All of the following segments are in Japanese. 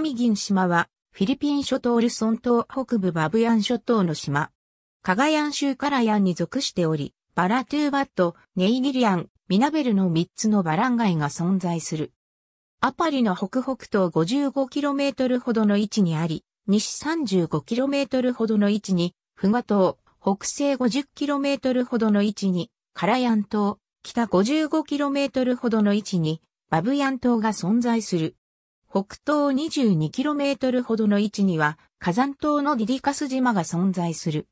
ギ銀島は、フィリピン諸島ルソン島北部バブヤン諸島の島。カガヤン州カラヤンに属しており、バラトゥーバット、ネイギリアン、ミナベルの3つのバラン街が存在する。アパリの北北東 55km ほどの位置にあり、西 35km ほどの位置に、フガ島、北西 50km ほどの位置に、カラヤン島、北 55km ほどの位置に、バブヤン島が存在する。北東 22km ほどの位置には火山島のディディカス島が存在する。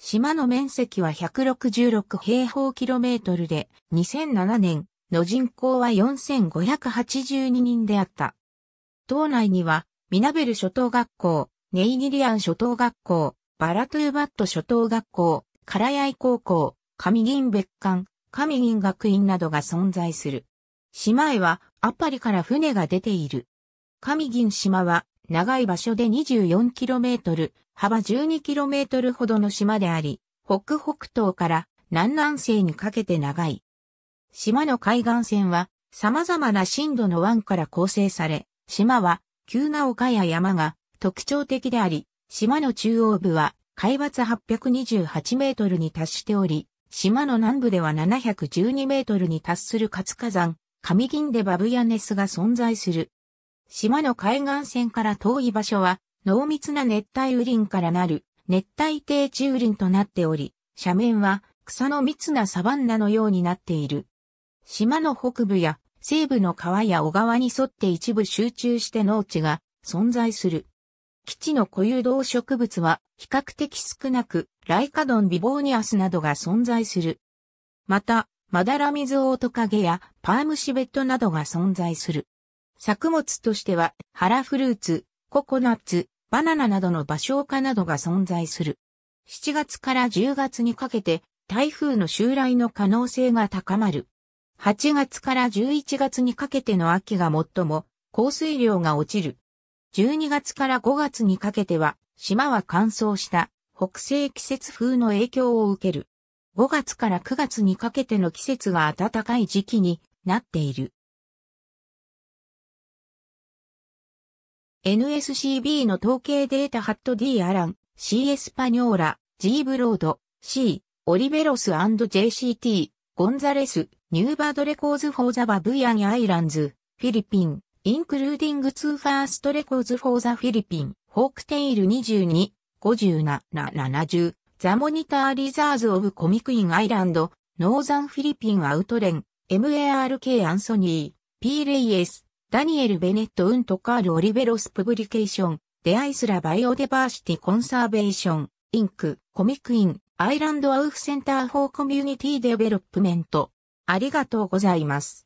島の面積は166平方キロメートルで、2007年の人口は4582人であった。島内には、ミナベル諸島学校、ネイギリアン諸島学校、バラトゥーバット諸島学校、カラヤイ高校、上銀別館、上銀学院などが存在する。島へは、アパリから船が出ている。上銀島は、長い場所で 24km、幅 12km ほどの島であり、北北東から南南西にかけて長い。島の海岸線は様々な深度の湾から構成され、島は急な丘や山が特徴的であり、島の中央部は海抜828メートルに達しており、島の南部では712メートルに達する活火山、上銀でバブヤネスが存在する。島の海岸線から遠い場所は、濃密な熱帯雨林からなる熱帯低地雨林となっており、斜面は草の密なサバンナのようになっている。島の北部や西部の川や小川に沿って一部集中して農地が存在する。基地の固有動植物は比較的少なく、ライカドンビボーニアスなどが存在する。また、マダラミズオオトカゲやパームシベットなどが存在する。作物としては、ハラフルーツ、ココナッツ、バナナなどの場所化などが存在する。7月から10月にかけて、台風の襲来の可能性が高まる。8月から11月にかけての秋が最も降水量が落ちる。12月から5月にかけては島は乾燥した北西季節風の影響を受ける。5月から9月にかけての季節が暖かい時期になっている。NSCB の統計データハット D アラン、C エスパニョーラ、G ブロード、C、オリベロス &JCT、ゴンザレス、ニューバードレコーズフォーザバブイアンアイランズ、フィリピン、インクルーディングツーファーストレコーズフォーザフィリピン、ホークテイル22、57、70、ザモニターリザーズオブコミクインアイランド、ノーザンフィリピンアウトレン、MARK アンソニー、P レイエス、ダニエル・ベネット・ウント・カール・オリベロス・プブリケーション、デアイスラ・バイオデバーシティ・コンサーベーション、インク、コミック・イン、アイランド・アウフ・センター・フォー・コミュニティ・デベロップメント。ありがとうございます。